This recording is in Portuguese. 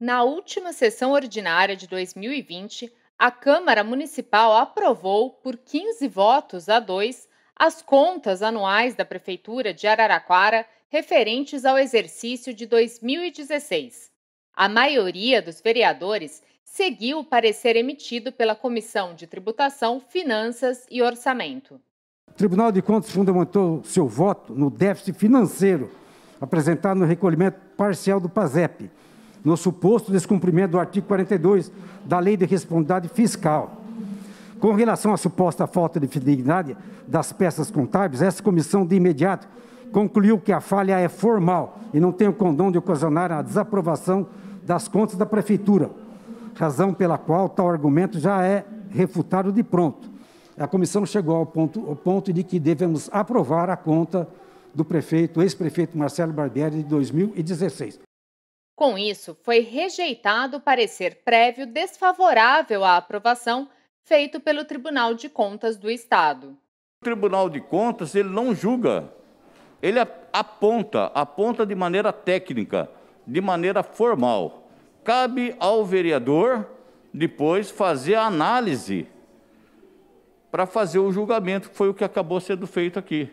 Na última sessão ordinária de 2020, a Câmara Municipal aprovou, por 15 votos a 2, as contas anuais da Prefeitura de Araraquara referentes ao exercício de 2016. A maioria dos vereadores seguiu o parecer emitido pela Comissão de Tributação, Finanças e Orçamento. O Tribunal de Contas fundamentou seu voto no déficit financeiro apresentado no recolhimento parcial do PASEP no suposto descumprimento do artigo 42 da Lei de Responsabilidade Fiscal. Com relação à suposta falta de fidelidade das peças contábeis, essa comissão de imediato concluiu que a falha é formal e não tem o condão de ocasionar a desaprovação das contas da Prefeitura, razão pela qual tal argumento já é refutado de pronto. A comissão chegou ao ponto, ao ponto de que devemos aprovar a conta do prefeito, ex-prefeito Marcelo Barbieri, de 2016. Com isso, foi rejeitado o parecer prévio desfavorável à aprovação feito pelo Tribunal de Contas do Estado. O Tribunal de Contas ele não julga, ele aponta, aponta de maneira técnica, de maneira formal. Cabe ao vereador depois fazer a análise para fazer o julgamento, que foi o que acabou sendo feito aqui.